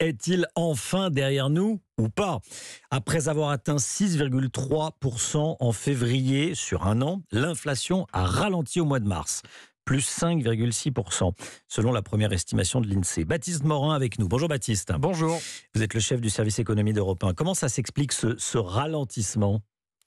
est-il enfin derrière nous ou pas Après avoir atteint 6,3% en février sur un an, l'inflation a ralenti au mois de mars, plus 5,6%, selon la première estimation de l'INSEE. Baptiste Morin avec nous. Bonjour Baptiste. Bonjour. Vous êtes le chef du service économie d'Europe 1. Comment ça s'explique ce, ce ralentissement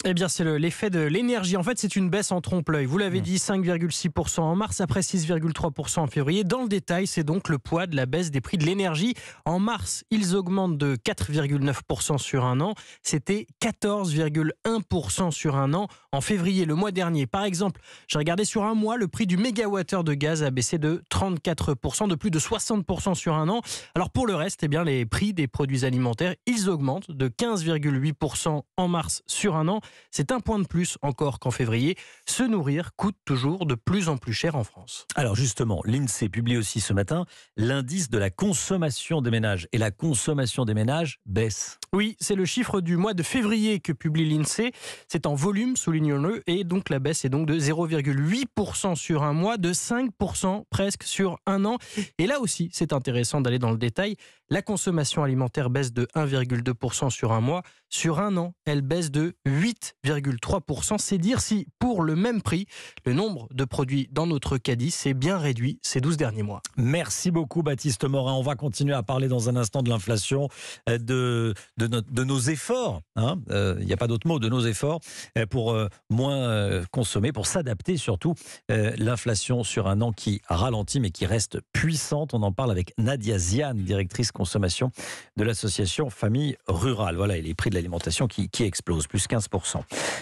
eh bien, c'est l'effet de l'énergie. En fait, c'est une baisse en trompe-l'œil. Vous l'avez mmh. dit, 5,6% en mars, après 6,3% en février. Dans le détail, c'est donc le poids de la baisse des prix de l'énergie. En mars, ils augmentent de 4,9% sur un an. C'était 14,1% sur un an en février, le mois dernier. Par exemple, j'ai regardé sur un mois, le prix du mégawattheure de gaz a baissé de 34%, de plus de 60% sur un an. Alors pour le reste, eh bien, les prix des produits alimentaires, ils augmentent de 15,8% en mars sur un an. C'est un point de plus encore qu'en février. Se nourrir coûte toujours de plus en plus cher en France. Alors justement, l'INSEE publie aussi ce matin l'indice de la consommation des ménages. Et la consommation des ménages baisse. Oui, c'est le chiffre du mois de février que publie l'INSEE. C'est en volume, soulignons-le, et donc la baisse est donc de 0,8% sur un mois, de 5% presque sur un an. Et là aussi, c'est intéressant d'aller dans le détail. La consommation alimentaire baisse de 1,2% sur un mois. Sur un an, elle baisse de 8 8,3%. C'est dire si, pour le même prix, le nombre de produits dans notre caddie s'est bien réduit ces 12 derniers mois. Merci beaucoup, Baptiste Morin. On va continuer à parler dans un instant de l'inflation, euh, de, de, nos efforts. Hein. Euh, il n'y a pas d'autre mot, de nos efforts euh, pour moins consommer, pour s'adapter surtout. l'inflation sur un an qui ralentit mais qui reste puissante. On en parle avec Nadia Ziane, directrice consommation de l'association Famille Rurale. Voilà, et les prix de l'alimentation qui, qui explosent, plus 15%.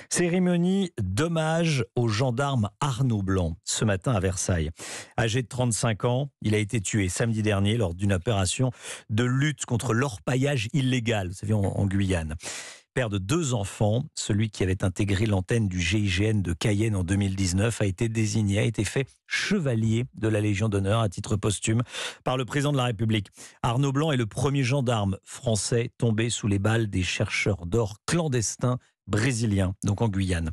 Cérémonie d'hommage au gendarme Arnaud Blanc ce matin à Versailles. Âgé de 35 ans, il a été tué samedi dernier lors d'une opération de lutte contre l'orpaillage illégal, en, en Guyane père de deux enfants. Celui qui avait intégré l'antenne du GIGN de Cayenne en 2019 a été désigné, a été fait chevalier de la Légion d'honneur à titre posthume par le président de la République. Arnaud Blanc est le premier gendarme français tombé sous les balles des chercheurs d'or clandestins brésilien, donc en Guyane.